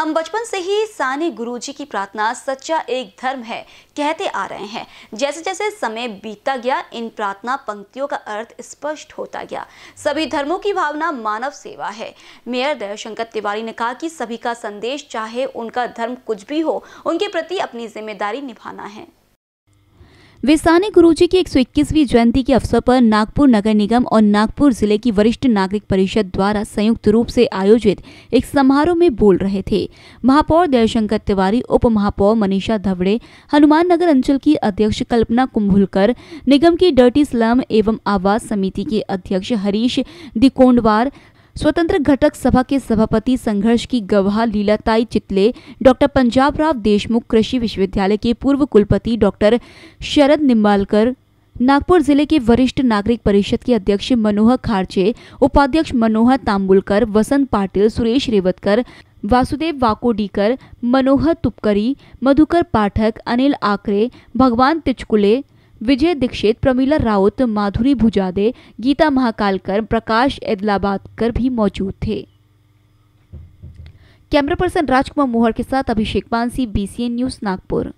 हम बचपन से ही साने गुरुजी की प्रार्थना सच्चा एक धर्म है कहते आ रहे हैं जैसे जैसे समय बीतता गया इन प्रार्थना पंक्तियों का अर्थ स्पष्ट होता गया सभी धर्मों की भावना मानव सेवा है मेयर दयाशंकर तिवारी ने कहा कि सभी का संदेश चाहे उनका धर्म कुछ भी हो उनके प्रति अपनी जिम्मेदारी निभाना है वे गुरु गुरुजी की 121वीं जयंती के अवसर पर नागपुर नगर निगम और नागपुर जिले की वरिष्ठ नागरिक परिषद द्वारा संयुक्त रूप से आयोजित एक समारोह में बोल रहे थे महापौर दयाशंकर तिवारी उप महापौर मनीषा धवड़े हनुमान नगर अंचल की अध्यक्ष कल्पना कुंभुलकर निगम की डर्टी स्लम एवं आवास समिति के अध्यक्ष हरीश दिकोंडवार स्वतंत्र घटक सभा के सभापति संघर्ष की गवाह लीलाताई चितले डॉक्टर पंजाब राव देशमुख कृषि विश्वविद्यालय के पूर्व कुलपति डॉक्टर शरद निम्बालकर नागपुर जिले के वरिष्ठ नागरिक परिषद के अध्यक्ष मनोहर खारचे उपाध्यक्ष मनोहर तांबुलकर वसंत पाटिल सुरेश रेवतकर वासुदेव वाकोडीकर मनोहर तुपकरी मधुकर पाठक अनिल आकरे भगवान तिचकुले विजय दीक्षित प्रमीला राउत माधुरी भुजादे गीता महाकालकर प्रकाश एदलाबादकर भी मौजूद थे कैमरा पर्सन राजकुमार मोहर के साथ अभिषेक पानसी बीसीएन न्यूज़ नागपुर